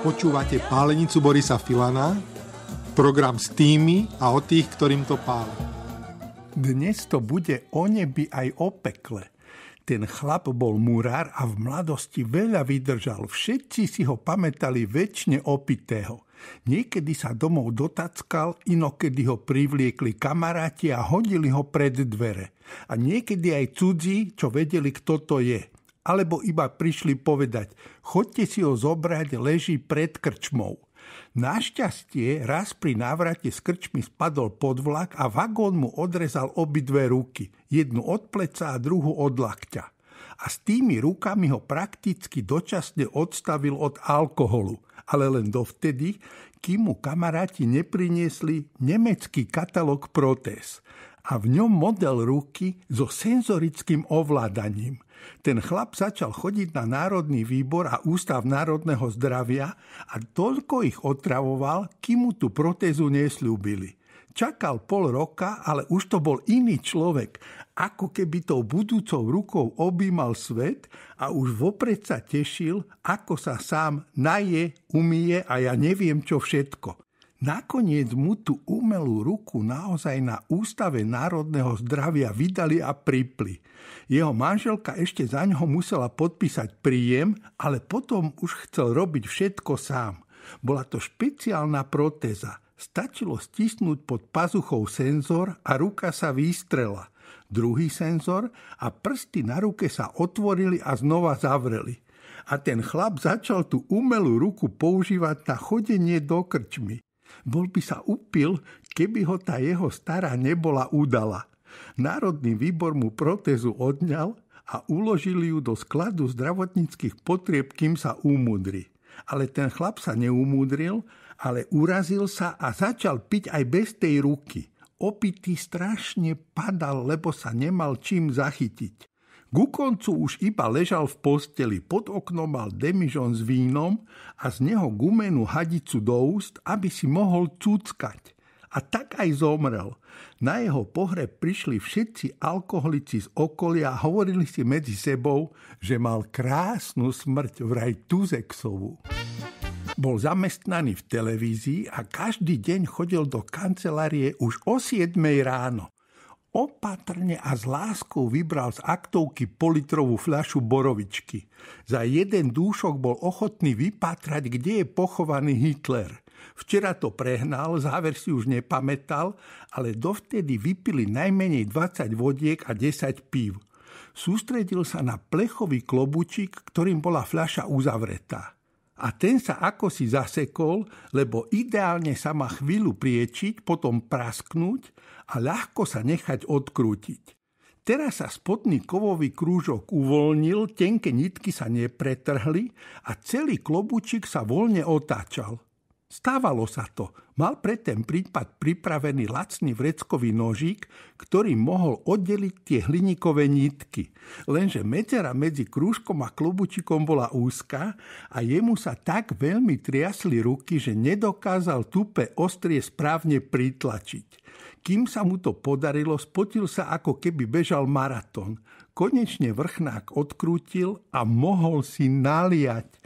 Počúvate pálenicu Borisa Filana, program s tými a o tých, ktorým to páli. Dnes to bude o nebi aj o pekle. Ten chlap bol murár a v mladosti veľa vydržal. Všetci si ho pamätali väčšine opitého. Niekedy sa domov dotackal, inokedy ho privliekli kamaráti a hodili ho pred dvere. A niekedy aj cudzí, čo vedeli, kto to je alebo iba prišli povedať, chodte si ho zobrať, leží pred krčmou. Našťastie raz pri návrate s krčmi spadol pod vlak a vagón mu odrezal obidve ruky, jednu od pleca a druhú od lakťa. A s tými rukami ho prakticky dočasne odstavil od alkoholu, ale len dovtedy, kým mu kamaráti nepriniesli nemecký katalóg protéz a v ňom model ruky so senzorickým ovládaním – ten chlap začal chodiť na Národný výbor a Ústav národného zdravia a toľko ich otravoval, kým mu tú protézu nesľúbili. Čakal pol roka, ale už to bol iný človek, ako keby tou budúcou rukou objímal svet a už vopred sa tešil, ako sa sám naje, umie a ja neviem čo všetko. Nakoniec mu tú umelú ruku naozaj na Ústave národného zdravia vydali a pripli. Jeho manželka ešte za ňoho musela podpísať príjem, ale potom už chcel robiť všetko sám. Bola to špeciálna protéza. Stačilo stisnúť pod pazuchou senzor a ruka sa výstrela. Druhý senzor a prsty na ruke sa otvorili a znova zavreli. A ten chlap začal tú umelú ruku používať na chodenie do krčmy. Bol by sa upil, keby ho tá jeho stará nebola udala. Národný výbor mu protézu odňal a uložili ju do skladu zdravotníckých potrieb, kým sa umudri. Ale ten chlap sa neumudril, ale urazil sa a začal piť aj bez tej ruky. Opitý strašne padal, lebo sa nemal čím zachytiť. Ku koncu už iba ležal v posteli, pod oknom mal demižon s vínom a z neho gumenú hadicu do úst, aby si mohol cúckať. A tak aj zomrel. Na jeho pohreb prišli všetci alkoholici z okolia a hovorili si medzi sebou, že mal krásnu smrť vraj Tuzexovu. Bol zamestnaný v televízii a každý deň chodil do kancelárie už o 7 ráno. Opatrne a s láskou vybral z aktovky politrovú fľašu borovičky. Za jeden dúšok bol ochotný vypatrať, kde je pochovaný Hitler. Včera to prehnal, záver si už nepamätal, ale dovtedy vypili najmenej 20 vodiek a 10 pív. Sústredil sa na plechový klobučík, ktorým bola fľaša uzavretá a ten sa ako si zasekol, lebo ideálne sa má chvíľu priečiť, potom prasknúť a ľahko sa nechať odkrútiť. Teraz sa spodný kovový krúžok uvoľnil, tenké nitky sa nepretrhli a celý klobúčik sa voľne otáčal – Stávalo sa to. Mal pre ten prípad pripravený lacný vreckový nožík, ktorý mohol oddeliť tie hliníkové nitky. Lenže medzera medzi krúžkom a klobučikom bola úzka a jemu sa tak veľmi triasli ruky, že nedokázal tupe ostrie správne pritlačiť. Kým sa mu to podarilo, spotil sa ako keby bežal maratón. Konečne vrchnák odkrútil a mohol si naliať.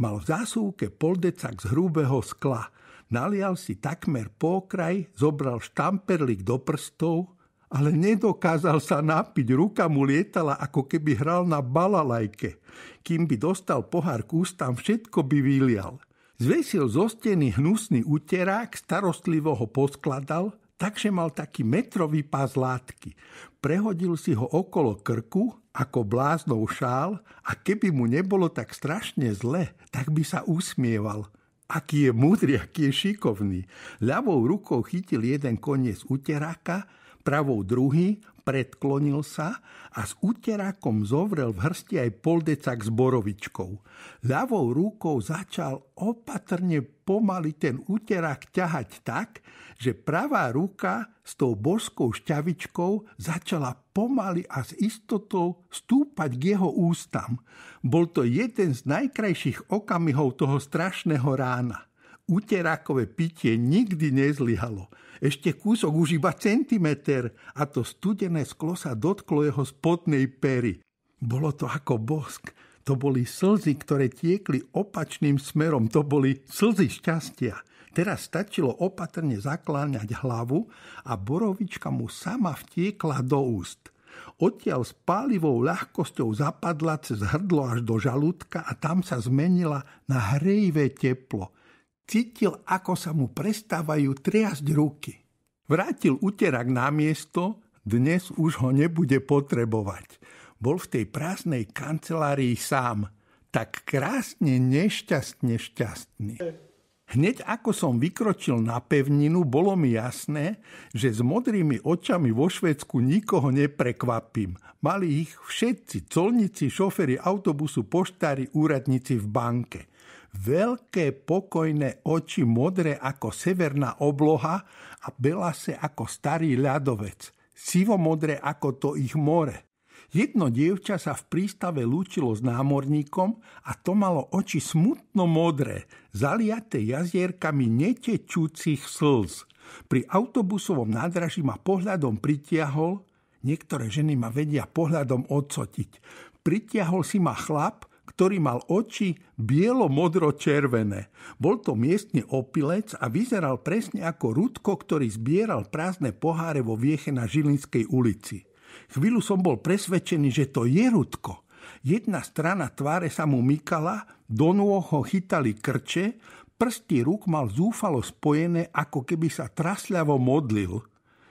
Mal v zásuvke poldecak z hrubého skla. Nalial si takmer pokraj, zobral štamperlik do prstov, ale nedokázal sa napiť. Ruka mu lietala, ako keby hral na balalajke. Kým by dostal pohár k ústam, všetko by vylial. Zvesil zo steny hnusný uterák, starostlivo ho poskladal, takže mal taký metrový pás látky. Prehodil si ho okolo krku ako bláznou šál a keby mu nebolo tak strašne zle, tak by sa usmieval. Aký je múdry, aký je šikovný. Ľavou rukou chytil jeden koniec uteráka, pravou druhý, predklonil sa a s úterákom zovrel v hrsti aj poldecak s borovičkou. Ľavou rukou začal opatrne pomaly ten úterák ťahať tak, že pravá ruka s tou božskou šťavičkou začala pomaly a s istotou stúpať k jeho ústam. Bol to jeden z najkrajších okamihov toho strašného rána úterákové pitie nikdy nezlyhalo. Ešte kúsok už iba centimeter a to studené sklo sa dotklo jeho spodnej pery. Bolo to ako bosk. To boli slzy, ktoré tiekli opačným smerom. To boli slzy šťastia. Teraz stačilo opatrne zakláňať hlavu a borovička mu sama vtiekla do úst. Odtiaľ s pálivou ľahkosťou zapadla cez hrdlo až do žalúdka a tam sa zmenila na hrejivé teplo – Cítil, ako sa mu prestávajú triasť ruky. Vrátil uterak na miesto, dnes už ho nebude potrebovať. Bol v tej prázdnej kancelárii sám, tak krásne nešťastne šťastný. Hneď ako som vykročil na pevninu, bolo mi jasné, že s modrými očami vo Švedsku nikoho neprekvapím. Mali ich všetci, colníci, šoféry autobusu, poštári, úradníci v banke veľké pokojné oči modré ako severná obloha a belase ako starý ľadovec, sivomodré ako to ich more. Jedno dievča sa v prístave lúčilo s námorníkom a to malo oči smutno modré, zaliaté jazierkami netečúcich slz. Pri autobusovom nádraží ma pohľadom pritiahol, niektoré ženy ma vedia pohľadom odsotiť, pritiahol si ma chlap, ktorý mal oči bielo-modro-červené. Bol to miestny opilec a vyzeral presne ako Rudko, ktorý zbieral prázdne poháre vo vieche na Žilinskej ulici. Chvíľu som bol presvedčený, že to je Rudko. Jedna strana tváre sa mu mykala, do nôho chytali krče, prsty rúk mal zúfalo spojené, ako keby sa trasľavo modlil.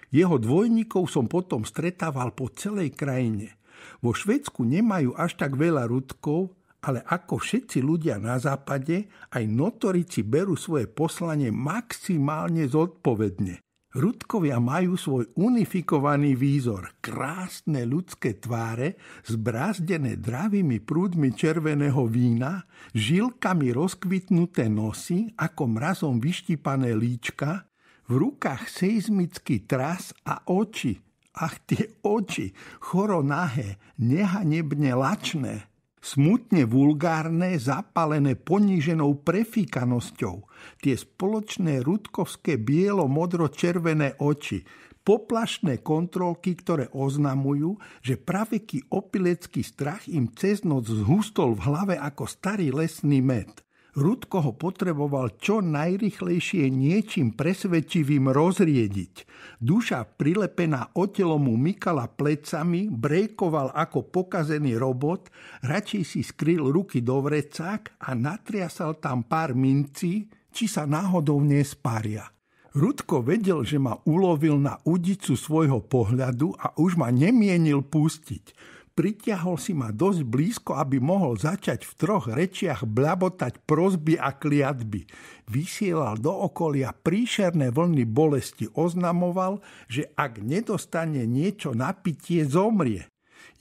Jeho dvojníkov som potom stretával po celej krajine. Vo Švedsku nemajú až tak veľa rudkov, ale ako všetci ľudia na západe, aj notorici berú svoje poslanie maximálne zodpovedne. Rudkovia majú svoj unifikovaný výzor, krásne ľudské tváre, zbrázdené dravými prúdmi červeného vína, žilkami rozkvitnuté nosy, ako mrazom vyštípané líčka, v rukách seizmický tras a oči. Ach, tie oči, choro nahé, nehanebne lačné – smutne vulgárne, zapalené poníženou prefíkanosťou, tie spoločné rudkovské bielo-modro-červené oči, poplašné kontrolky, ktoré oznamujú, že praveký opilecký strach im cez noc zhustol v hlave ako starý lesný med. Rudko ho potreboval čo najrychlejšie niečím presvedčivým rozriediť. Duša prilepená o telo mu mykala plecami, brejkoval ako pokazený robot, radšej si skryl ruky do vrecák a natriasal tam pár mincí, či sa náhodou nespária. Rudko vedel, že ma ulovil na udicu svojho pohľadu a už ma nemienil pustiť. Priťahol si ma dosť blízko, aby mohol začať v troch rečiach blabotať prozby a kliatby. Vysielal do okolia príšerné vlny bolesti, oznamoval, že ak nedostane niečo na pitie, zomrie.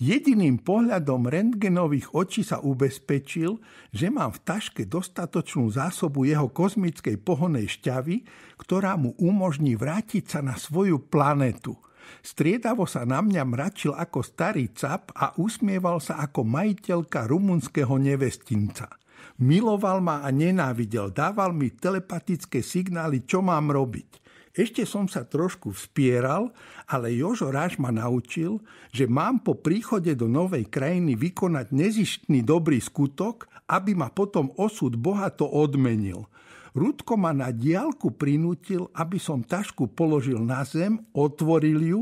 Jediným pohľadom rentgenových očí sa ubezpečil, že mám v taške dostatočnú zásobu jeho kozmickej pohonej šťavy, ktorá mu umožní vrátiť sa na svoju planetu – Striedavo sa na mňa mračil ako starý cap a usmieval sa ako majiteľka rumunského nevestinca. Miloval ma a nenávidel, dával mi telepatické signály, čo mám robiť. Ešte som sa trošku vspieral, ale Jožo Ráš ma naučil, že mám po príchode do novej krajiny vykonať nezištný dobrý skutok, aby ma potom osud Boha to odmenil – Rudko ma na diálku prinútil, aby som tašku položil na zem, otvoril ju,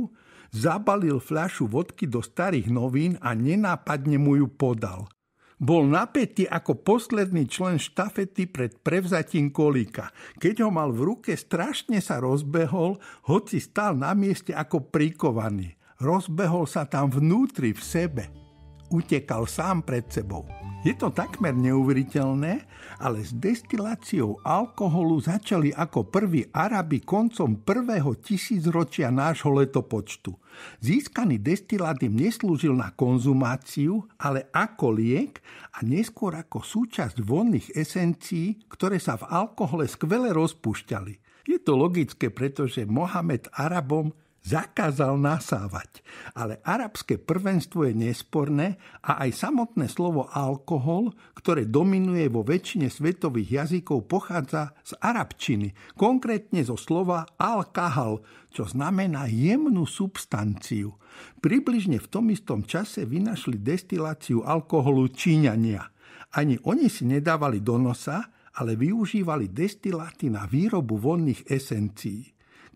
zabalil fľašu vodky do starých novín a nenápadne mu ju podal. Bol napätý ako posledný člen štafety pred prevzatím kolíka. Keď ho mal v ruke, strašne sa rozbehol, hoci stál na mieste ako prikovaný. Rozbehol sa tam vnútri v sebe. Utekal sám pred sebou. Je to takmer neuveriteľné, ale s destiláciou alkoholu začali ako prví Arabi koncom prvého tisícročia nášho letopočtu. Získaný destilát im neslúžil na konzumáciu, ale ako liek a neskôr ako súčasť vonných esencií, ktoré sa v alkohole skvele rozpúšťali. Je to logické, pretože Mohamed Arabom zakázal nasávať. Ale arabské prvenstvo je nesporné a aj samotné slovo alkohol, ktoré dominuje vo väčšine svetových jazykov, pochádza z arabčiny, konkrétne zo slova alkahal, čo znamená jemnú substanciu. Približne v tom istom čase vynašli destiláciu alkoholu Číňania. Ani oni si nedávali do nosa, ale využívali destiláty na výrobu vonných esencií.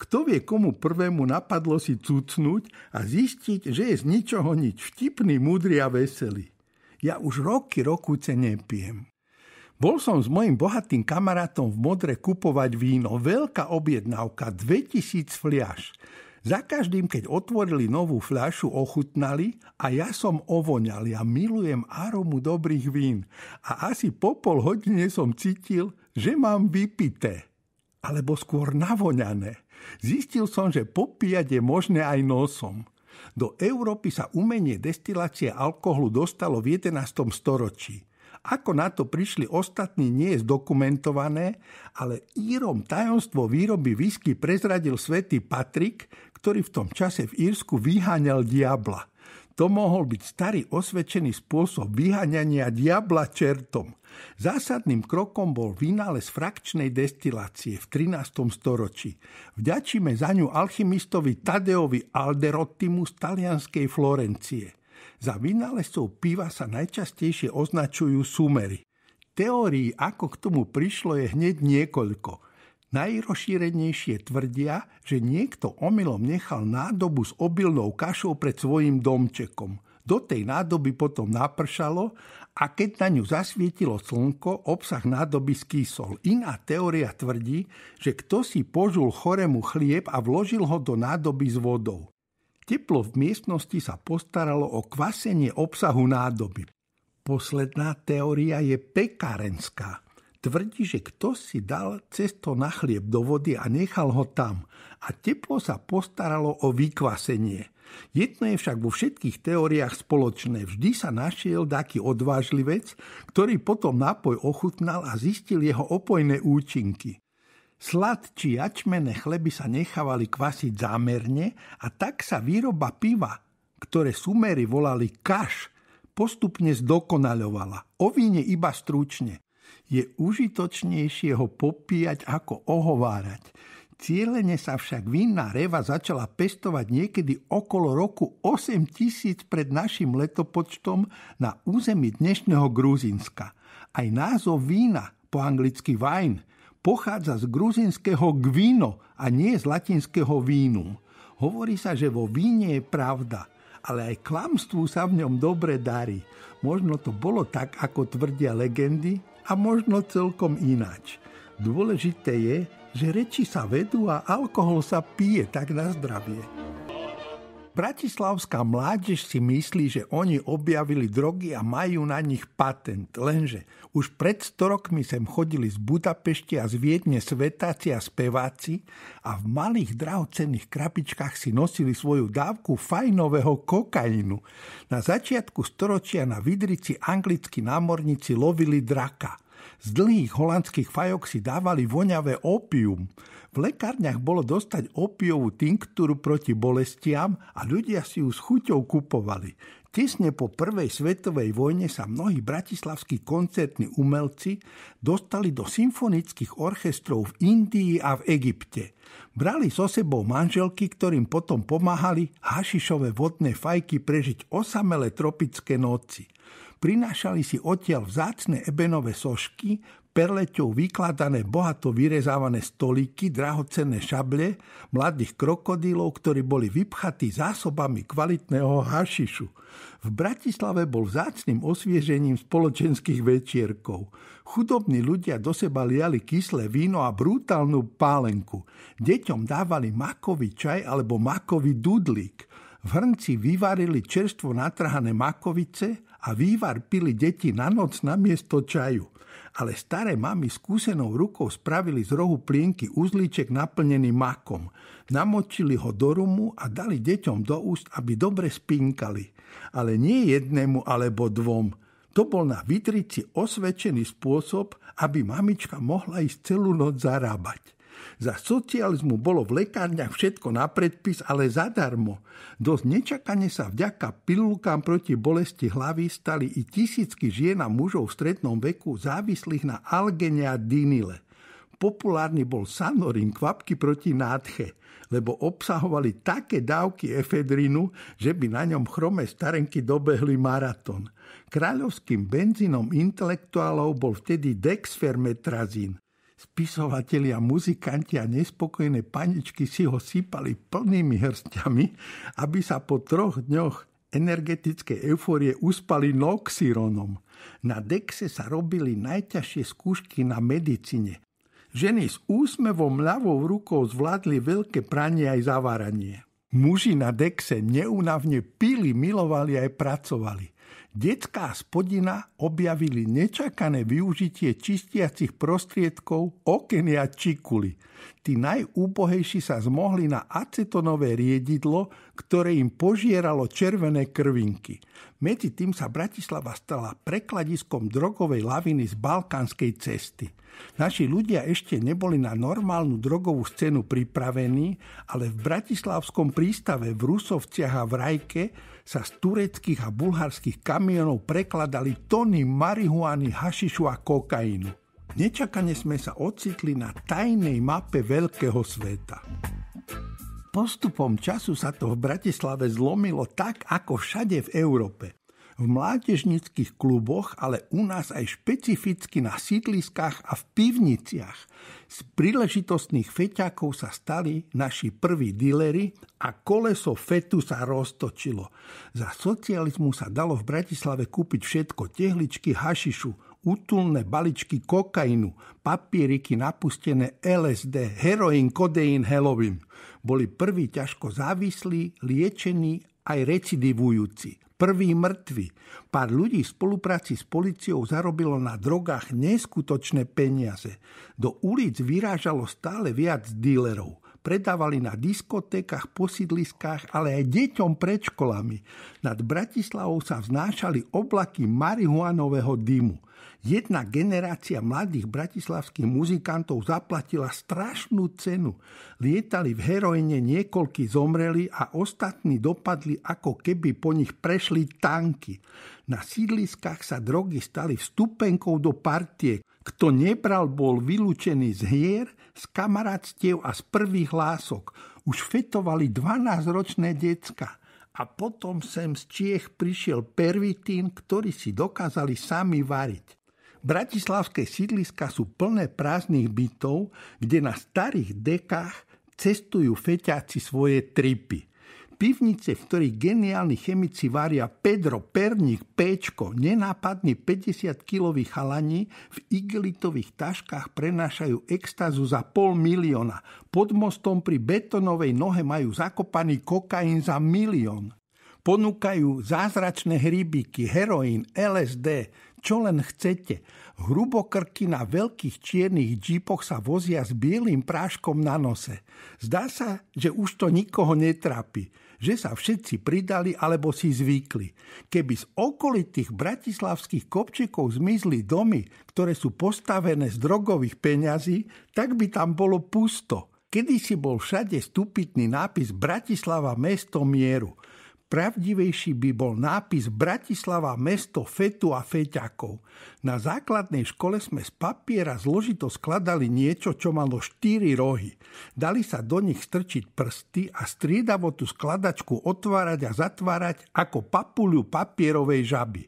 Kto vie, komu prvému napadlo si cucnúť a zistiť, že je z ničoho nič vtipný, múdry a veselý. Ja už roky rokuce nepiem. Bol som s mojim bohatým kamarátom v Modre kupovať víno. Veľká objednávka, 2000 fliaž. Za každým, keď otvorili novú fľašu, ochutnali a ja som ovoňal. Ja milujem aromu dobrých vín. A asi po pol hodine som cítil, že mám vypité. Alebo skôr navoňané. Zistil som, že popíjať je možné aj nosom. Do Európy sa umenie destilácie alkoholu dostalo v 11. storočí. Ako na to prišli ostatní, nie je zdokumentované, ale Írom tajomstvo výroby whisky prezradil svätý Patrik, ktorý v tom čase v Írsku vyháňal diabla. To mohol byť starý osvedčený spôsob vyháňania diabla čertom. Zásadným krokom bol vynález frakčnej destilácie v 13. storočí. Vďačíme za ňu alchymistovi Tadeovi Alderottimu z talianskej Florencie. Za vynálezcov piva sa najčastejšie označujú sumery. Teórií, ako k tomu prišlo, je hneď niekoľko – Najrozšírenejšie tvrdia, že niekto omylom nechal nádobu s obilnou kašou pred svojim domčekom. Do tej nádoby potom napršalo a keď na ňu zasvietilo slnko, obsah nádoby skysol. Iná teória tvrdí, že kto si požul choremu chlieb a vložil ho do nádoby s vodou. Teplo v miestnosti sa postaralo o kvasenie obsahu nádoby. Posledná teória je pekárenská. Tvrdí, že kto si dal cesto na chlieb do vody a nechal ho tam a teplo sa postaralo o vykvasenie – Jedno je však vo všetkých teóriách spoločné. Vždy sa našiel taký odvážlivec, ktorý potom nápoj ochutnal a zistil jeho opojné účinky. Slad či jačmené chleby sa nechávali kvasiť zámerne a tak sa výroba piva, ktoré sumery volali kaš, postupne zdokonaľovala. O víne iba stručne. Je užitočnejšie ho popíjať ako ohovárať. Cieľene sa však vinná reva začala pestovať niekedy okolo roku 8000 pred našim letopočtom na území dnešného Gruzinska. Aj názov vína, po anglicky wine, pochádza z gruzinského gvino a nie z latinského vínu. Hovorí sa, že vo víne je pravda, ale aj klamstvu sa v ňom dobre darí. Možno to bolo tak, ako tvrdia legendy a možno celkom ináč. Dôležité je, že reči sa vedú a alkohol sa pije tak na zdravie. Bratislavská mládež si myslí, že oni objavili drogy a majú na nich patent. Lenže už pred 100 rokmi sem chodili z Budapešti a z Viedne svetáci a speváci a v malých drahocenných krabičkách si nosili svoju dávku fajnového kokainu. Na začiatku storočia na Vidrici anglickí námorníci lovili draka – z dlhých holandských fajok si dávali voňavé opium. V lekárniach bolo dostať opiovú tinktúru proti bolestiam a ľudia si ju s chuťou kupovali. Tesne po prvej svetovej vojne sa mnohí bratislavskí koncertní umelci dostali do symfonických orchestrov v Indii a v Egypte. Brali so sebou manželky, ktorým potom pomáhali hašišové vodné fajky prežiť osamelé tropické noci. Prinášali si odtiaľ vzácne ebenové sošky, perleťou vykladané bohato vyrezávané stolíky, drahocenné šable, mladých krokodílov, ktorí boli vypchatí zásobami kvalitného hašišu. V Bratislave bol vzácným osviežením spoločenských večierkov. Chudobní ľudia do seba liali kyslé víno a brutálnu pálenku. Deťom dávali makový čaj alebo makový dudlík. V hrnci vyvarili čerstvo natrhané makovice a vývar pili deti na noc na miesto čaju. Ale staré mami skúsenou rukou spravili z rohu plienky uzlíček naplnený makom. Namočili ho do rumu a dali deťom do úst, aby dobre spinkali. Ale nie jednému alebo dvom. To bol na vitrici osvedčený spôsob, aby mamička mohla ísť celú noc zarábať. Za socializmu bolo v lekárniach všetko na predpis, ale zadarmo. Dosť nečakane sa vďaka pilulkám proti bolesti hlavy stali i tisícky žien a mužov v strednom veku závislých na algene a dinile. Populárny bol Sanorín kvapky proti nádche, lebo obsahovali také dávky efedrinu, že by na ňom chrome starenky dobehli maratón. Kráľovským benzínom intelektuálov bol vtedy dexfermetrazín – Spisovatelia, muzikanti a nespokojné paničky si ho sypali plnými hrstiami, aby sa po troch dňoch energetické euforie uspali noxironom. Na Dexe sa robili najťažšie skúšky na medicíne. Ženy s úsmevom ľavou rukou zvládli veľké pranie aj zaváranie. Muži na Dexe neúnavne pili, milovali aj pracovali. Detská spodina objavili nečakané využitie čistiacich prostriedkov okenia čikuli. Tí najúbohejší sa zmohli na acetonové riedidlo, ktoré im požieralo červené krvinky. Medzi tým sa Bratislava stala prekladiskom drogovej laviny z balkánskej cesty. Naši ľudia ešte neboli na normálnu drogovú scénu pripravení, ale v bratislavskom prístave v Rusovciach a v Rajke sa z tureckých a bulharských kamionov prekladali tony marihuany, hašišu a kokainu. Nečakane sme sa ocitli na tajnej mape veľkého sveta. Postupom času sa to v Bratislave zlomilo tak, ako všade v Európe v mládežnických kluboch, ale u nás aj špecificky na sídliskách a v pivniciach. Z príležitostných feťákov sa stali naši prví dilery a koleso fetu sa roztočilo. Za socializmu sa dalo v Bratislave kúpiť všetko, tehličky, hašišu, útulné baličky kokainu, papieriky napustené LSD, heroin, kodeín, helovin. Boli prví ťažko závislí, liečení aj recidivujúci prvý mŕtvy. Pár ľudí v spolupráci s policiou zarobilo na drogách neskutočné peniaze. Do ulic vyrážalo stále viac dílerov. Predávali na diskotékach, posidliskách, ale aj deťom pred školami. Nad Bratislavou sa vznášali oblaky marihuanového dymu. Jedna generácia mladých bratislavských muzikantov zaplatila strašnú cenu. Lietali v heroine, niekoľkí zomreli a ostatní dopadli, ako keby po nich prešli tanky. Na sídliskách sa drogy stali vstupenkou do partie. Kto nebral, bol vylúčený z hier, z kamarátstiev a z prvých lások. Už fetovali 12-ročné decka a potom sem z Čiech prišiel pervitín, ktorý si dokázali sami variť. Bratislavské sídliska sú plné prázdnych bytov, kde na starých dekách cestujú feťáci svoje tripy. Pivnice, v ktorých geniálni chemici varia Pedro, Perník, Péčko, nenápadní 50 kilový chalani v igelitových taškách prenášajú extázu za pol milióna. Pod mostom pri betonovej nohe majú zakopaný kokain za milión. Ponúkajú zázračné hrybiky, heroín, LSD, čo len chcete. Hrubokrky na veľkých čiernych džípoch sa vozia s bielým práškom na nose. Zdá sa, že už to nikoho netrápi, že sa všetci pridali alebo si zvykli. Keby z okolitých bratislavských kopčekov zmizli domy, ktoré sú postavené z drogových peňazí, tak by tam bolo pusto. Kedy si bol všade stupitný nápis Bratislava mesto mieru – Pravdivejší by bol nápis Bratislava mesto fetu a feťakov. Na základnej škole sme z papiera zložito skladali niečo, čo malo štyri rohy. Dali sa do nich strčiť prsty a striedavo tú skladačku otvárať a zatvárať ako papuľu papierovej žaby.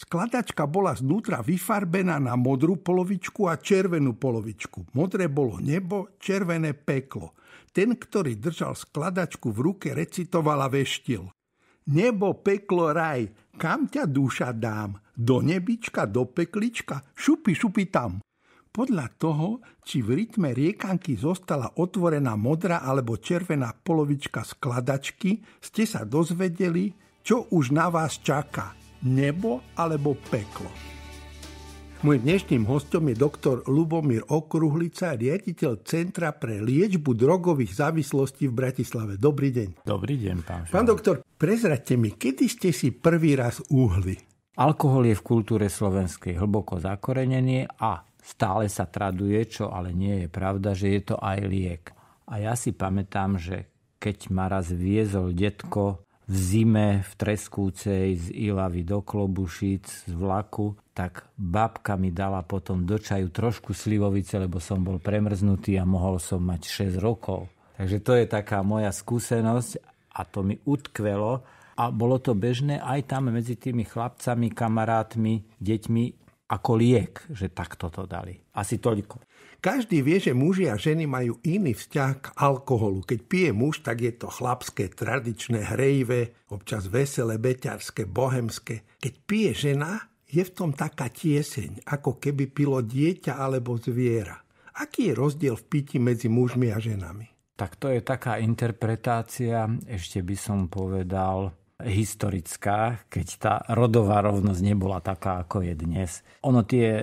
Skladačka bola znútra vyfarbená na modrú polovičku a červenú polovičku. Modré bolo nebo, červené peklo. Ten, ktorý držal skladačku v ruke, recitoval a veštil nebo, peklo, raj, kam ťa duša dám? Do nebička, do peklička, šupi, šupi tam. Podľa toho, či v rytme riekanky zostala otvorená modrá alebo červená polovička skladačky, ste sa dozvedeli, čo už na vás čaká. Nebo alebo peklo. Môj dnešným hostom je doktor Lubomír Okruhlica, riaditeľ Centra pre liečbu drogových závislostí v Bratislave. Dobrý deň. Dobrý deň, pán Pán doktor, Prezraďte mi, kedy ste si prvý raz uhli. Alkohol je v kultúre slovenskej hlboko zakorenený a stále sa traduje, čo ale nie je pravda, že je to aj liek. A ja si pamätám, že keď ma raz viezol detko v zime v Treskúcej z Ilavy do Klobušic z vlaku, tak babka mi dala potom do čaju trošku slivovice, lebo som bol premrznutý a mohol som mať 6 rokov. Takže to je taká moja skúsenosť a to mi utkvelo a bolo to bežné aj tam medzi tými chlapcami, kamarátmi, deťmi ako liek, že takto to dali. Asi toľko. Každý vie, že muži a ženy majú iný vzťah k alkoholu. Keď pije muž, tak je to chlapské, tradičné, hrejivé, občas veselé, beťarské, bohemské. Keď pije žena, je v tom taká tieseň, ako keby pilo dieťa alebo zviera. Aký je rozdiel v piti medzi mužmi a ženami? tak to je taká interpretácia, ešte by som povedal, historická, keď tá rodová rovnosť nebola taká, ako je dnes. Ono tie e,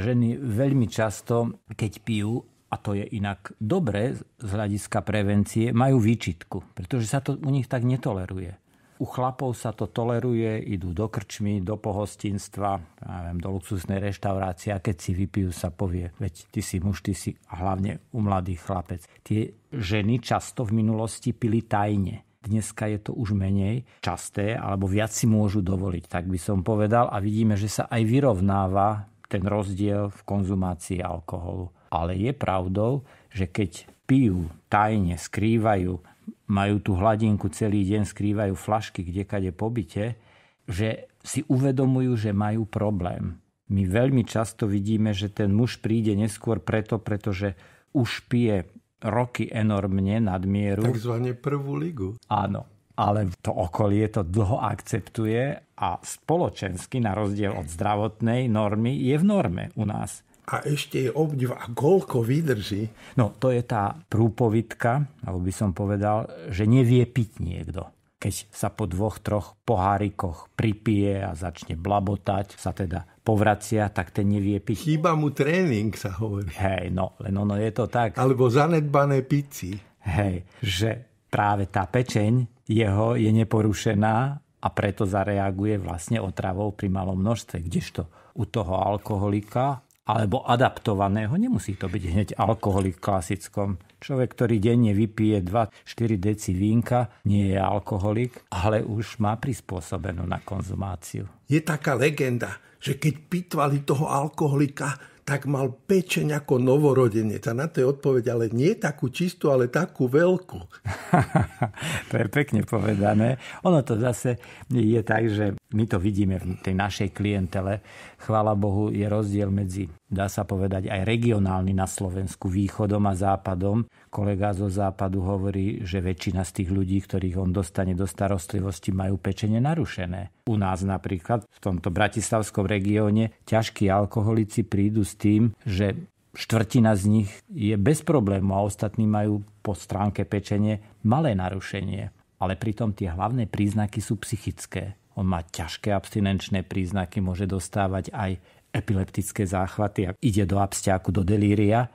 ženy veľmi často, keď pijú, a to je inak dobre z hľadiska prevencie, majú výčitku, pretože sa to u nich tak netoleruje. U chlapov sa to toleruje, idú do krčmy, do pohostinstva, neviem, do luxusnej reštaurácie a keď si vypijú, sa povie, veď ty si muž, ty si a hlavne u mladých chlapec. Tie ženy často v minulosti pili tajne. Dneska je to už menej časté, alebo viac si môžu dovoliť, tak by som povedal. A vidíme, že sa aj vyrovnáva ten rozdiel v konzumácii alkoholu. Ale je pravdou, že keď pijú, tajne skrývajú, majú tú hladinku celý deň, skrývajú flašky kdekade pobyte, že si uvedomujú, že majú problém. My veľmi často vidíme, že ten muž príde neskôr preto, pretože už pije roky enormne nadmieru. Takzvané prvú ligu. Áno, ale to okolie to dlho akceptuje a spoločensky, na rozdiel od zdravotnej normy, je v norme u nás a ešte je obdiv, a koľko vydrží. No, to je tá prúpovitka, alebo by som povedal, že nevie piť niekto. Keď sa po dvoch, troch pohárikoch pripije a začne blabotať, sa teda povracia, tak ten nevie piť. Chýba mu tréning, sa hovorí. Hej, no, len ono je to tak. Alebo zanedbané pici. Hej, že práve tá pečeň jeho je neporušená a preto zareaguje vlastne otravou pri malom množstve, kdežto u toho alkoholika alebo adaptovaného. Nemusí to byť hneď alkoholik v klasickom. Človek, ktorý denne vypije 2-4 deci vínka, nie je alkoholik, ale už má prispôsobenú na konzumáciu. Je taká legenda, že keď pitvali toho alkoholika, tak mal pečeň ako novorodenie. A na to je odpoveď, ale nie takú čistú, ale takú veľkú. to je pekne povedané. Ono to zase je tak, že my to vidíme v tej našej klientele. Chvála Bohu, je rozdiel medzi dá sa povedať aj regionálny na Slovensku, východom a západom. Kolega zo západu hovorí, že väčšina z tých ľudí, ktorých on dostane do starostlivosti, majú pečenie narušené. U nás napríklad v tomto bratislavskom regióne ťažkí alkoholici prídu s tým, že štvrtina z nich je bez problému a ostatní majú po stránke pečenie malé narušenie. Ale pritom tie hlavné príznaky sú psychické. On má ťažké abstinenčné príznaky, môže dostávať aj epileptické záchvaty a ide do abstiaku, do delíria.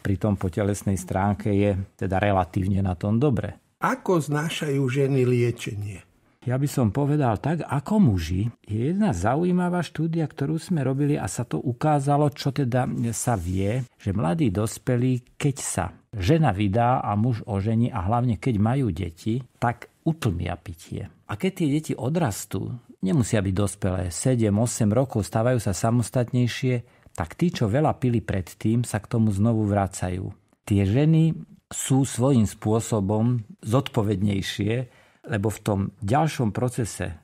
Pritom po telesnej stránke je teda relatívne na tom dobre. Ako znášajú ženy liečenie? Ja by som povedal tak, ako muži. Je jedna zaujímavá štúdia, ktorú sme robili a sa to ukázalo, čo teda sa vie, že mladí dospelí, keď sa žena vydá a muž ožení a hlavne keď majú deti, tak utlmia pitie. A keď tie deti odrastú nemusia byť dospelé, 7-8 rokov stávajú sa samostatnejšie, tak tí, čo veľa pili predtým, sa k tomu znovu vracajú. Tie ženy sú svojím spôsobom zodpovednejšie, lebo v tom ďalšom procese,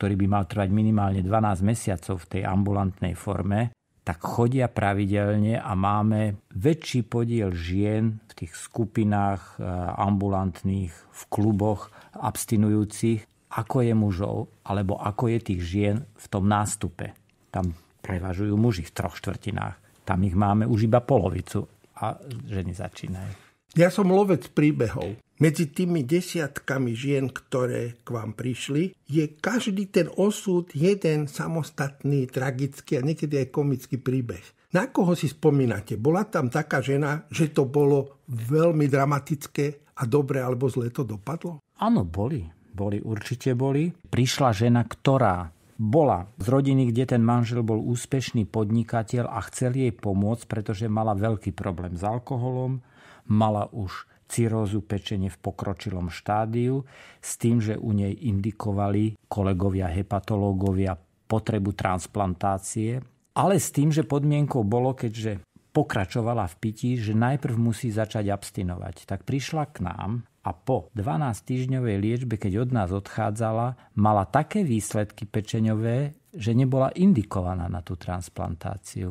ktorý by mal trvať minimálne 12 mesiacov v tej ambulantnej forme, tak chodia pravidelne a máme väčší podiel žien v tých skupinách eh, ambulantných, v kluboch abstinujúcich, ako je mužov, alebo ako je tých žien v tom nástupe. Tam prevažujú muži v troch štvrtinách. Tam ich máme už iba polovicu a ženy začínajú. Ja som lovec príbehov. Medzi tými desiatkami žien, ktoré k vám prišli, je každý ten osud jeden samostatný, tragický a niekedy aj komický príbeh. Na koho si spomínate? Bola tam taká žena, že to bolo veľmi dramatické a dobre alebo zle to dopadlo? Áno, boli. Boli, určite boli. Prišla žena, ktorá bola z rodiny, kde ten manžel bol úspešný podnikateľ a chcel jej pomôcť, pretože mala veľký problém s alkoholom, mala už cirózu pečenie v pokročilom štádiu, s tým, že u nej indikovali kolegovia hepatológovia potrebu transplantácie, ale s tým, že podmienkou bolo, keďže pokračovala v pití, že najprv musí začať abstinovať. Tak prišla k nám a po 12-týždňovej liečbe, keď od nás odchádzala, mala také výsledky pečeňové, že nebola indikovaná na tú transplantáciu.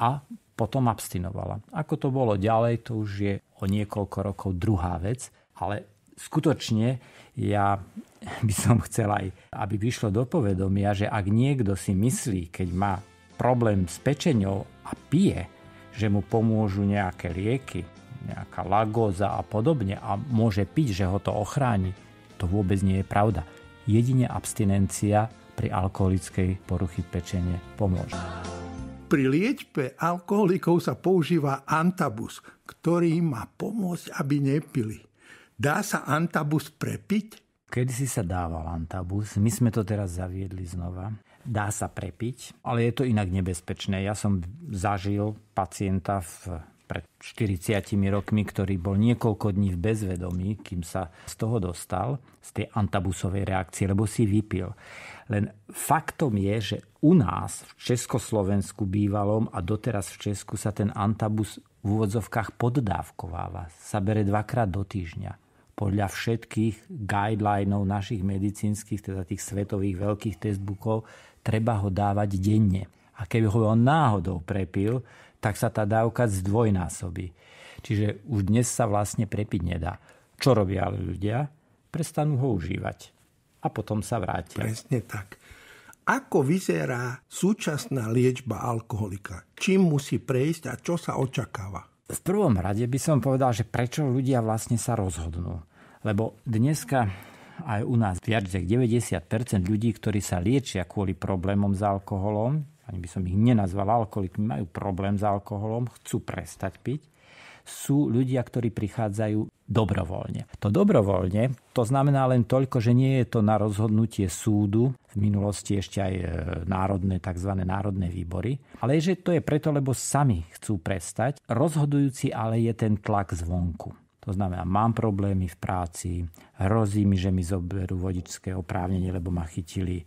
A potom abstinovala. Ako to bolo ďalej, to už je o niekoľko rokov druhá vec, ale skutočne ja by som chcel aj, aby vyšlo do povedomia, že ak niekto si myslí, keď má problém s pečenou a pije, že mu pomôžu nejaké lieky, nejaká lagoza a podobne a môže piť, že ho to ochráni, to vôbec nie je pravda. Jedine abstinencia pri alkoholickej poruchy pečenie pomôže. Pri liečbe alkoholikov sa používa antabus, ktorý má pomôcť, aby nepili. Dá sa antabus prepiť? Kedy si sa dával antabus, my sme to teraz zaviedli znova. Dá sa prepiť, ale je to inak nebezpečné. Ja som zažil pacienta v pred 40 rokmi, ktorý bol niekoľko dní v bezvedomí, kým sa z toho dostal, z tej antabusovej reakcie, lebo si vypil. Len faktom je, že u nás v Československu bývalom a doteraz v Česku sa ten antabus v úvodzovkách poddávkováva. Sa bere dvakrát do týždňa. Podľa všetkých guidelinov našich medicínskych, teda tých svetových veľkých testbookov, treba ho dávať denne. A keby ho on náhodou prepil, tak sa tá dávka zdvojnásobí. Čiže už dnes sa vlastne prepiť nedá. Čo robia ale ľudia? Prestanú ho užívať. A potom sa vrátia. Presne tak. Ako vyzerá súčasná liečba alkoholika? Čím musí prejsť a čo sa očakáva? V prvom rade by som povedal, že prečo ľudia vlastne sa rozhodnú. Lebo dneska aj u nás viac 90% ľudí, ktorí sa liečia kvôli problémom s alkoholom, ani by som ich nenazval alkoholikmi, majú problém s alkoholom, chcú prestať piť, sú ľudia, ktorí prichádzajú dobrovoľne. To dobrovoľne, to znamená len toľko, že nie je to na rozhodnutie súdu, v minulosti ešte aj e, národné, tzv. národné výbory, ale že to je preto, lebo sami chcú prestať. Rozhodujúci ale je ten tlak zvonku. To znamená, mám problémy v práci, hrozí mi, že mi zoberú vodičské oprávnenie, lebo ma chytili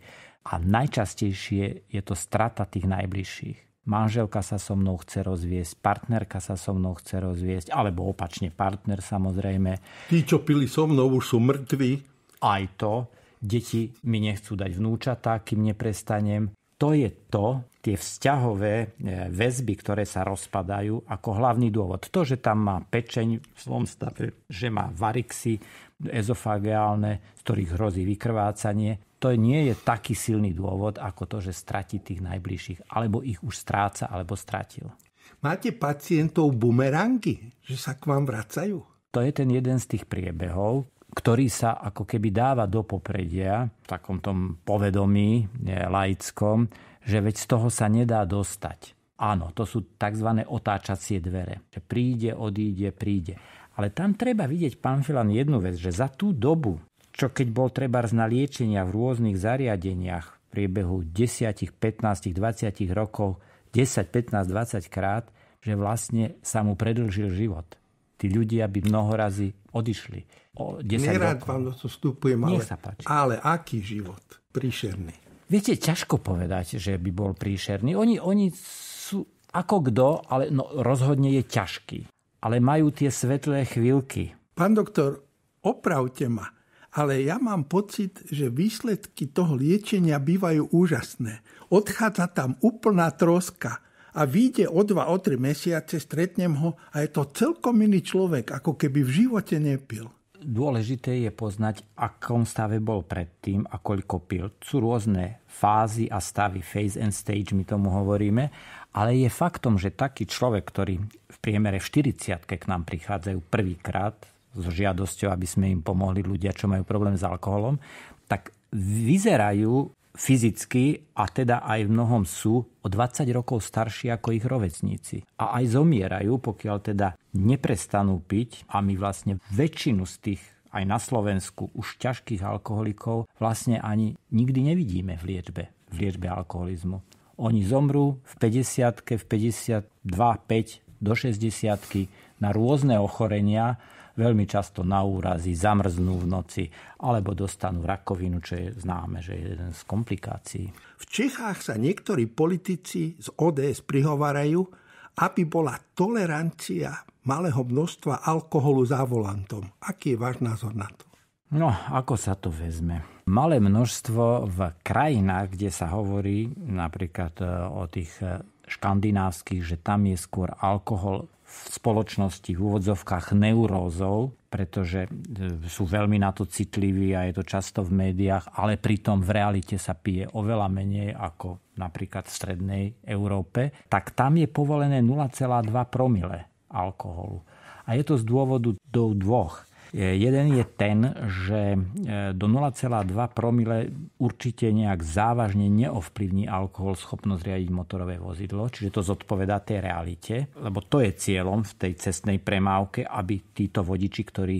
a najčastejšie je to strata tých najbližších. Manželka sa so mnou chce rozviesť, partnerka sa so mnou chce rozviesť, alebo opačne partner samozrejme. Tí, čo pili so mnou, už sú mŕtvi. Aj to. Deti mi nechcú dať vnúčatá, kým neprestanem. To je to, tie vzťahové eh, väzby, ktoré sa rozpadajú ako hlavný dôvod. To, že tam má pečeň v svojom stave, že má varixy, ezofageálne, z ktorých hrozí vykrvácanie. To nie je taký silný dôvod, ako to, že stratí tých najbližších, alebo ich už stráca, alebo stratil. Máte pacientov bumerangy, že sa k vám vracajú? To je ten jeden z tých priebehov, ktorý sa ako keby dáva do popredia v takom tom povedomí laickom, že veď z toho sa nedá dostať. Áno, to sú tzv. otáčacie dvere. Že príde, odíde, príde. Ale tam treba vidieť, pán Filan, jednu vec, že za tú dobu, čo keď bol treba na liečenia v rôznych zariadeniach v priebehu 10, 15, 20 rokov, 10, 15, 20 krát, že vlastne sa mu predlžil život. Tí ľudia by mnohorazy odišli. O 10 Nerad rokov. vám do to vstupujem, ale, ale aký život? Príšerný. Viete, ťažko povedať, že by bol príšerný. Oni, oni ako kto, ale no, rozhodne je ťažký. Ale majú tie svetlé chvíľky. Pán doktor, opravte ma, ale ja mám pocit, že výsledky toho liečenia bývajú úžasné. Odchádza tam úplná troska a vyjde o dva, o tri mesiace, stretnem ho a je to celkom iný človek, ako keby v živote nepil. Dôležité je poznať, akom stave bol predtým a koľko pil. Sú rôzne fázy a stavy, phase and stage, my tomu hovoríme. Ale je faktom, že taký človek, ktorý v priemere v 40 k nám prichádzajú prvýkrát s žiadosťou, aby sme im pomohli ľudia, čo majú problém s alkoholom, tak vyzerajú fyzicky a teda aj v mnohom sú o 20 rokov starší ako ich rovesníci. A aj zomierajú, pokiaľ teda neprestanú piť a my vlastne väčšinu z tých aj na Slovensku už ťažkých alkoholikov vlastne ani nikdy nevidíme v liečbe, v liečbe alkoholizmu. Oni zomrú v 50 v 52, 5 do 60 na rôzne ochorenia, veľmi často na úrazy, zamrznú v noci alebo dostanú rakovinu, čo je známe, že je jeden z komplikácií. V Čechách sa niektorí politici z ODS prihovarajú, aby bola tolerancia malého množstva alkoholu za volantom. Aký je váš názor na to? No, ako sa to vezme? malé množstvo v krajinách, kde sa hovorí napríklad e, o tých e, škandinávskych, že tam je skôr alkohol v spoločnosti v úvodzovkách neurózov, pretože e, sú veľmi na to citliví a je to často v médiách, ale pritom v realite sa pije oveľa menej ako napríklad v strednej Európe, tak tam je povolené 0,2 promile alkoholu. A je to z dôvodu do dvoch. Jeden je ten, že e, do 0,2 promile určite nejak závažne neovplyvní alkohol schopnosť riadiť motorové vozidlo, čiže to zodpovedá tej realite, lebo to je cieľom v tej cestnej premávke, aby títo vodiči, ktorí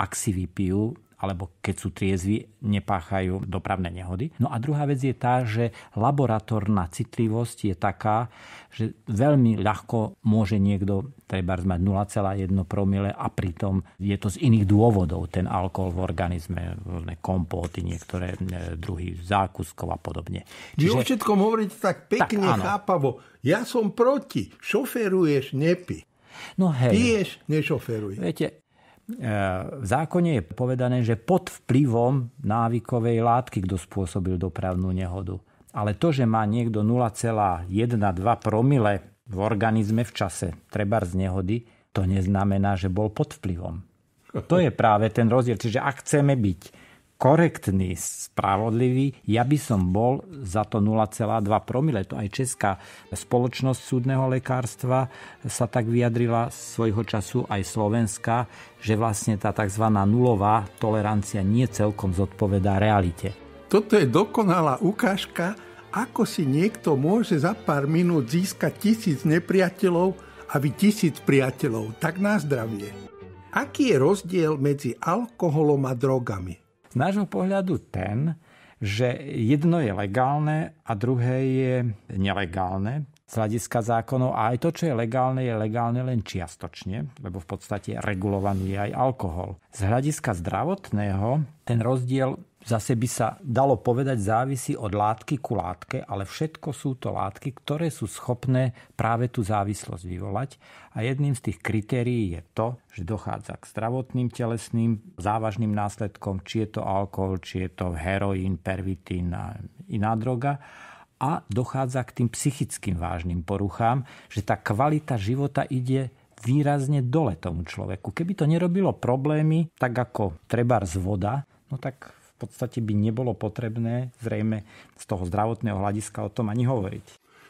ak si vypijú, alebo keď sú triezvi, nepáchajú dopravné nehody. No a druhá vec je tá, že laboratórna citlivosť je taká, že veľmi ľahko môže niekto treba mať 0,1 promile a pritom je to z iných dôvodov ten alkohol v organizme, rôzne kompóty, niektoré e, druhy zákuskov a podobne. Čiže... Vy o všetkom hovoríte tak pekne, tak, chápavo. Ja som proti. Šoferuješ, nepi. No hej. Piješ, nešoferuj. Viete, E, v zákone je povedané, že pod vplyvom návykovej látky, kto spôsobil dopravnú nehodu. Ale to, že má niekto 0,12 promile v organizme v čase, treba z nehody, to neznamená, že bol pod vplyvom. To je práve ten rozdiel. Čiže ak chceme byť korektný, spravodlivý, ja by som bol za to 0,2 promile. To aj Česká spoločnosť súdneho lekárstva sa tak vyjadrila svojho času aj Slovenska, že vlastne tá tzv. nulová tolerancia nie celkom zodpovedá realite. Toto je dokonalá ukážka, ako si niekto môže za pár minút získať tisíc nepriateľov a vy tisíc priateľov. Tak na zdravie. Aký je rozdiel medzi alkoholom a drogami? Z nášho pohľadu ten, že jedno je legálne a druhé je nelegálne z hľadiska zákonov a aj to, čo je legálne, je legálne len čiastočne, lebo v podstate regulovaný je aj alkohol. Z hľadiska zdravotného ten rozdiel zase by sa dalo povedať, závisí od látky ku látke, ale všetko sú to látky, ktoré sú schopné práve tú závislosť vyvolať. A jedným z tých kritérií je to, že dochádza k zdravotným telesným závažným následkom, či je to alkohol, či je to heroín, pervitín a iná droga a dochádza k tým psychickým vážnym poruchám, že tá kvalita života ide výrazne dole tomu človeku. Keby to nerobilo problémy, tak ako treba z voda, no tak podstate by nebolo potrebné zrejme z toho zdravotného hľadiska o tom ani hovoriť.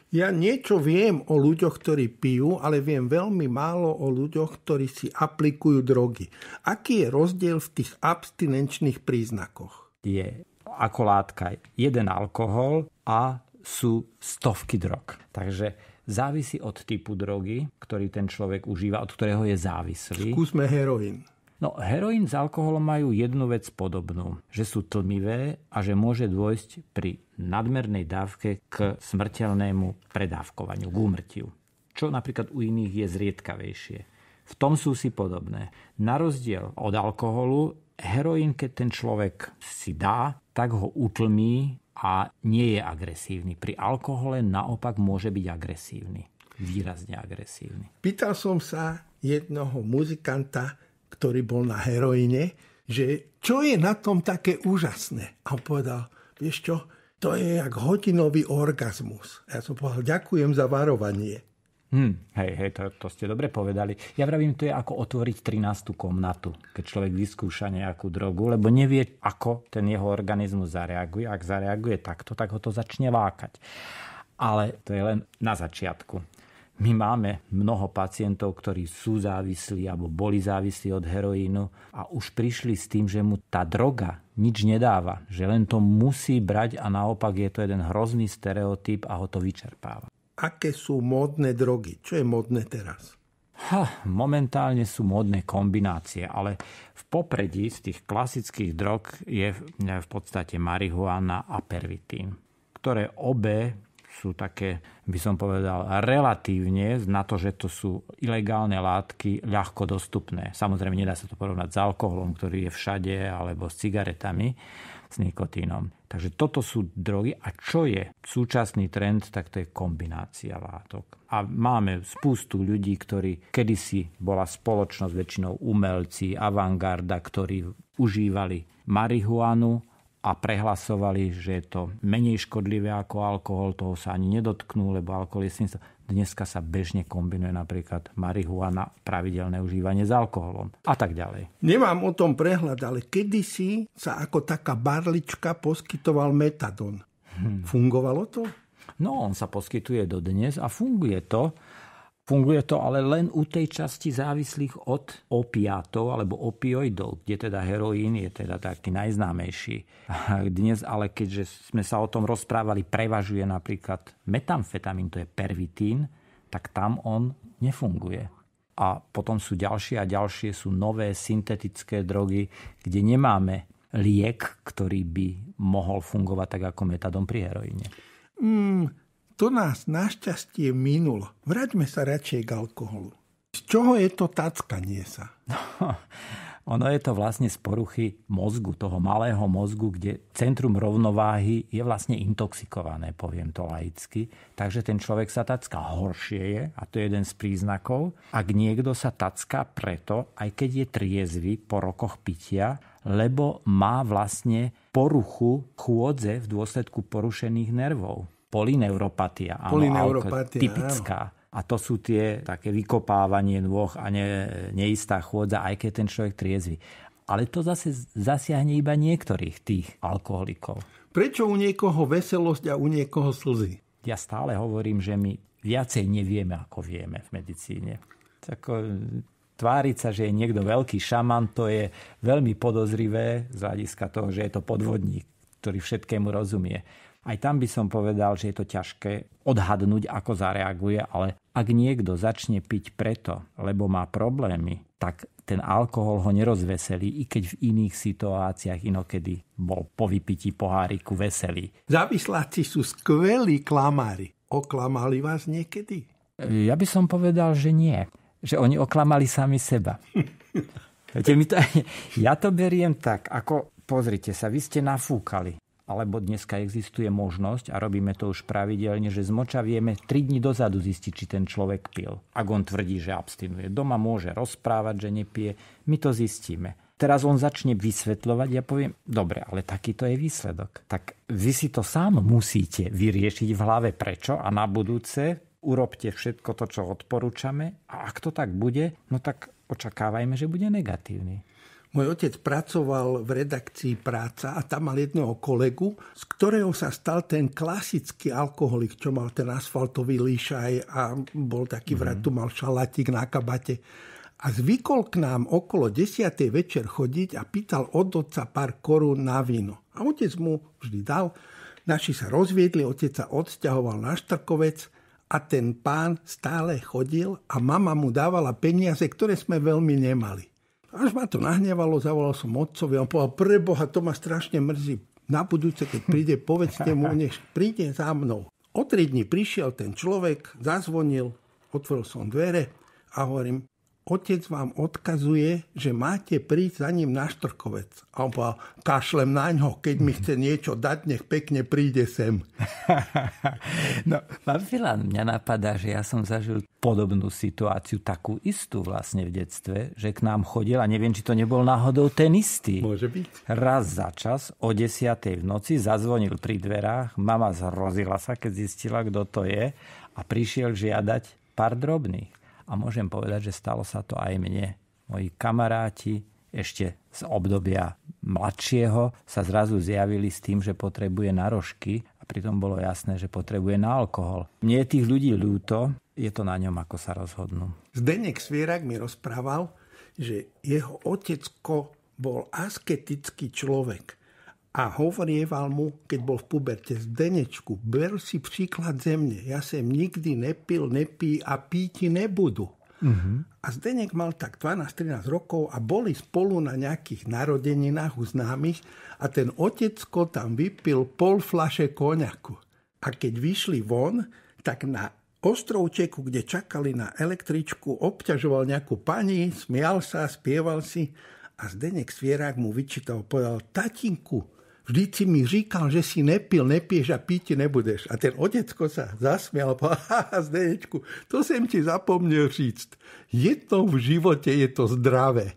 Ja niečo viem o ľuďoch, ktorí pijú, ale viem veľmi málo o ľuďoch, ktorí si aplikujú drogy. Aký je rozdiel v tých abstinenčných príznakoch? Je ako látka jeden alkohol a sú stovky drog. Takže závisí od typu drogy, ktorý ten človek užíva, od ktorého je závislý. Skúsme heroín. No, heroín s alkoholom majú jednu vec podobnú, že sú tlmivé a že môže dôjsť pri nadmernej dávke k smrteľnému predávkovaniu, k úmrtiu. Čo napríklad u iných je zriedkavejšie. V tom sú si podobné. Na rozdiel od alkoholu, heroín, keď ten človek si dá, tak ho utlmí a nie je agresívny. Pri alkohole naopak môže byť agresívny. Výrazne agresívny. Pýtal som sa jednoho muzikanta, ktorý bol na heroine, že čo je na tom také úžasné. A on povedal, vieš čo, to je jak hodinový orgazmus. A ja som povedal, ďakujem za varovanie. Hmm, hej, hej, to, to ste dobre povedali. Ja vravím, to je ako otvoriť 13. komnatu, keď človek vyskúša nejakú drogu, lebo nevie, ako ten jeho organizmus zareaguje. Ak zareaguje takto, tak ho to začne lákať. Ale to je len na začiatku. My máme mnoho pacientov, ktorí sú závislí alebo boli závislí od heroínu a už prišli s tým, že mu tá droga nič nedáva, že len to musí brať a naopak je to jeden hrozný stereotyp a ho to vyčerpáva. Aké sú módne drogy? Čo je módne teraz? Ha, momentálne sú módne kombinácie, ale v popredí z tých klasických drog je v podstate marihuana a pervitín, ktoré obe sú také, by som povedal, relatívne na to, že to sú ilegálne látky ľahko dostupné. Samozrejme, nedá sa to porovnať s alkoholom, ktorý je všade, alebo s cigaretami, s nikotínom. Takže toto sú drogy a čo je súčasný trend, tak to je kombinácia látok. A máme spústu ľudí, ktorí kedysi bola spoločnosť väčšinou umelci, avantgarda, ktorí užívali marihuanu, a prehlasovali, že je to menej škodlivé ako alkohol, toho sa ani nedotknú, lebo alkohol je synstvo. Dneska sa bežne kombinuje napríklad marihuana, pravidelné užívanie s alkoholom a tak ďalej. Nemám o tom prehľad, ale kedysi sa ako taká barlička poskytoval metadon. Hmm. Fungovalo to? No, on sa poskytuje dodnes a funguje to. Funguje to ale len u tej časti závislých od opiatov alebo opioidov, kde teda heroín je teda taký najznámejší. Dnes ale, keďže sme sa o tom rozprávali, prevažuje napríklad metamfetamín, to je pervitín, tak tam on nefunguje. A potom sú ďalšie a ďalšie sú nové syntetické drogy, kde nemáme liek, ktorý by mohol fungovať tak ako metadon pri heroíne. Mm, to nás našťastie minulo. Vráťme sa radšej k alkoholu. Z čoho je to tackanie sa? No, ono je to vlastne z poruchy mozgu, toho malého mozgu, kde centrum rovnováhy je vlastne intoxikované, poviem to laicky. Takže ten človek sa tacká horšie je, a to je jeden z príznakov. Ak niekto sa tacká preto, aj keď je triezvy po rokoch pitia, lebo má vlastne poruchu chôdze v dôsledku porušených nervov. Polineuropatia. Áno, Polineuropatia, typická. A to sú tie také vykopávanie nôh a ne, neistá chôdza, aj keď ten človek triezvy. Ale to zase zasiahne iba niektorých tých alkoholikov. Prečo u niekoho veselosť a u niekoho slzy? Ja stále hovorím, že my viacej nevieme, ako vieme v medicíne. Tak, e, tváriť sa, že je niekto veľký šaman, to je veľmi podozrivé z hľadiska toho, že je to podvodník, ktorý všetkému rozumie. Aj tam by som povedal, že je to ťažké odhadnúť, ako zareaguje, ale ak niekto začne piť preto, lebo má problémy, tak ten alkohol ho nerozveselí, i keď v iných situáciách inokedy bol po vypití poháriku veselý. Závisláci sú skvelí klamári. Oklamali vás niekedy? Ja by som povedal, že nie. Že oni oklamali sami seba. Viete, my to, ja to beriem tak, ako pozrite sa, vy ste nafúkali alebo dneska existuje možnosť, a robíme to už pravidelne, že z moča vieme 3 dní dozadu zistiť, či ten človek pil. Ak on tvrdí, že abstinuje doma, môže rozprávať, že nepije, my to zistíme. Teraz on začne vysvetľovať, ja poviem, dobre, ale takýto je výsledok. Tak vy si to sám musíte vyriešiť v hlave prečo a na budúce urobte všetko to, čo odporúčame a ak to tak bude, no tak očakávajme, že bude negatívny. Môj otec pracoval v redakcii Práca a tam mal jedného kolegu, z ktorého sa stal ten klasický alkoholik, čo mal ten asfaltový líšaj a bol taký mm-hmm. tu mal šalatík na kabate. A zvykol k nám okolo 10. večer chodiť a pýtal od otca pár korún na víno. A otec mu vždy dal. Naši sa rozviedli, otec sa odsťahoval na Štrkovec a ten pán stále chodil a mama mu dávala peniaze, ktoré sme veľmi nemali. Až ma to nahnevalo, zavolal som otcovi a on povedal, preboha, to ma strašne mrzí. Na budúce, keď príde, povedzte mu, nech príde za mnou. O tri dni prišiel ten človek, zazvonil, otvoril som dvere a hovorím, otec vám odkazuje, že máte prísť za ním na Štrkovec. A on povedal, kašlem na ňo, keď mi chce niečo dať, nech pekne príde sem. no, pán Filan, mňa napadá, že ja som zažil podobnú situáciu, takú istú vlastne v detstve, že k nám chodil a neviem, či to nebol náhodou ten istý. Môže byť. Raz za čas o 10. v noci zazvonil pri dverách, mama zrozila sa, keď zistila, kto to je a prišiel žiadať pár drobných a môžem povedať, že stalo sa to aj mne. Moji kamaráti ešte z obdobia mladšieho sa zrazu zjavili s tým, že potrebuje narožky a pritom bolo jasné, že potrebuje na alkohol. Mne je tých ľudí ľúto, je to na ňom, ako sa rozhodnú. Zdenek Svierak mi rozprával, že jeho otecko bol asketický človek a hovorieval mu, keď bol v puberte, Zdenečku, ber si príklad ze mne, ja sem nikdy nepil, nepí a píti nebudu. Uh-huh. A Zdenek mal tak 12-13 rokov a boli spolu na nejakých narodeninách u známych a ten otecko tam vypil pol flaše koňaku. A keď vyšli von, tak na ostrovčeku, kde čakali na električku, obťažoval nejakú pani, smial sa, spieval si a Zdenek Svierák mu vyčítal, povedal, tatinku, vždy si mi říkal, že si nepil, nepieš a píti nebudeš. A ten otecko sa zasmial, haha, Zdenečku, to som ti zapomnel říct. Jedno v živote je to zdravé.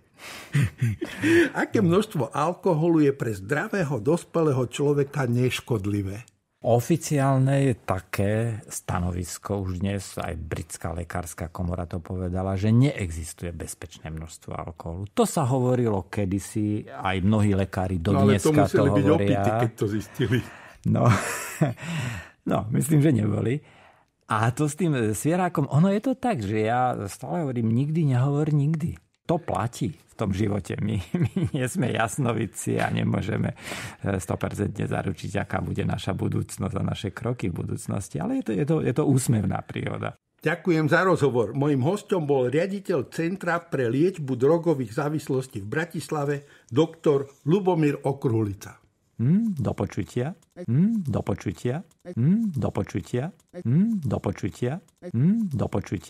Aké no. množstvo alkoholu je pre zdravého dospelého človeka neškodlivé? Oficiálne je také stanovisko, už dnes aj britská lekárska komora to povedala, že neexistuje bezpečné množstvo alkoholu. To sa hovorilo kedysi, aj mnohí lekári do no, ale to, museli to byť hovoria. opity, keď to zistili. No, no, myslím, že neboli. A to s tým svierákom, ono je to tak, že ja stále hovorím, nikdy nehovor nikdy to platí v tom živote. My, my nie sme jasnovici a nemôžeme 100% eh, zaručiť, aká bude naša budúcnosť a naše kroky v budúcnosti, ale je to, je to, je to úsmevná príhoda. Ďakujem za rozhovor. Mojím hostom bol riaditeľ Centra pre liečbu drogových závislostí v Bratislave, doktor Lubomír Okrulica. Mm, do počutia. Mm, do počutia. Mm, do počutia. Mm, do počutia. Mm, do počutia.